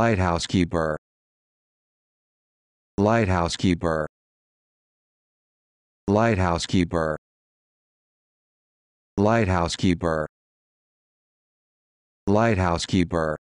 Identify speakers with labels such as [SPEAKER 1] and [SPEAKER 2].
[SPEAKER 1] Lighthouse keeper. Lighthouse keeper. Lighthouse keeper. Lighthouse keeper. Lighthouse keeper.